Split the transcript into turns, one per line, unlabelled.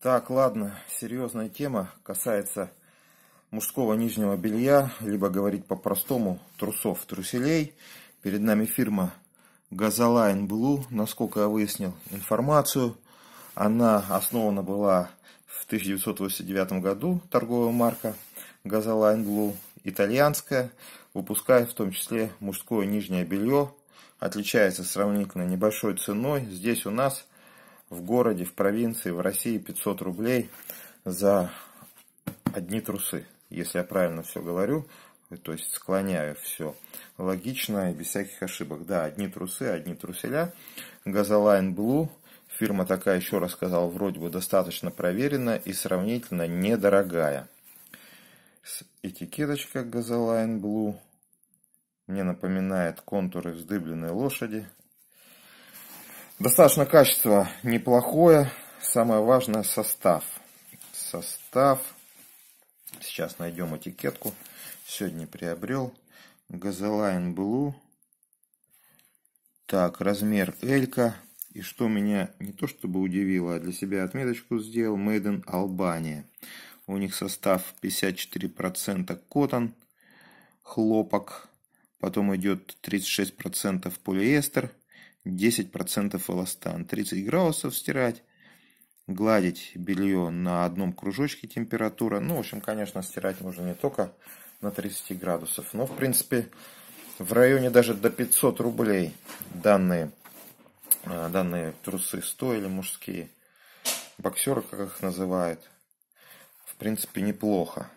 Так, ладно, серьезная тема касается мужского нижнего белья, либо говорить по-простому, трусов, труселей. Перед нами фирма Газолайн Blue, насколько я выяснил информацию. Она основана была в 1989 году, торговая марка Газолайн Blue, итальянская, выпуская в том числе мужское нижнее белье. Отличается сравнительно небольшой ценой. Здесь у нас в городе, в провинции, в России 500 рублей за одни трусы, если я правильно все говорю, то есть склоняю все логично и без всяких ошибок. Да, одни трусы, одни труселя. Газолайн Blue, фирма такая, еще раз сказал, вроде бы достаточно проверенная и сравнительно недорогая. Этикеточка Газолайн Blue мне напоминает контуры вздыбленной лошади – Достаточно качество неплохое. Самое важное состав. Состав. Сейчас найдем этикетку. Сегодня приобрел. Газолайн Blue. Так, размер Элька. И что меня не то чтобы удивило, а для себя отметочку сделал. Made in Albania. У них состав 54% котон, хлопок. Потом идет 36% полиэстер. 10% эластан, 30 градусов стирать, гладить белье на одном кружочке температура. Ну, в общем, конечно, стирать можно не только на 30 градусов, но, в принципе, в районе даже до 500 рублей данные, а, данные трусы стоили мужские. Боксеры, как их называют. В принципе, неплохо.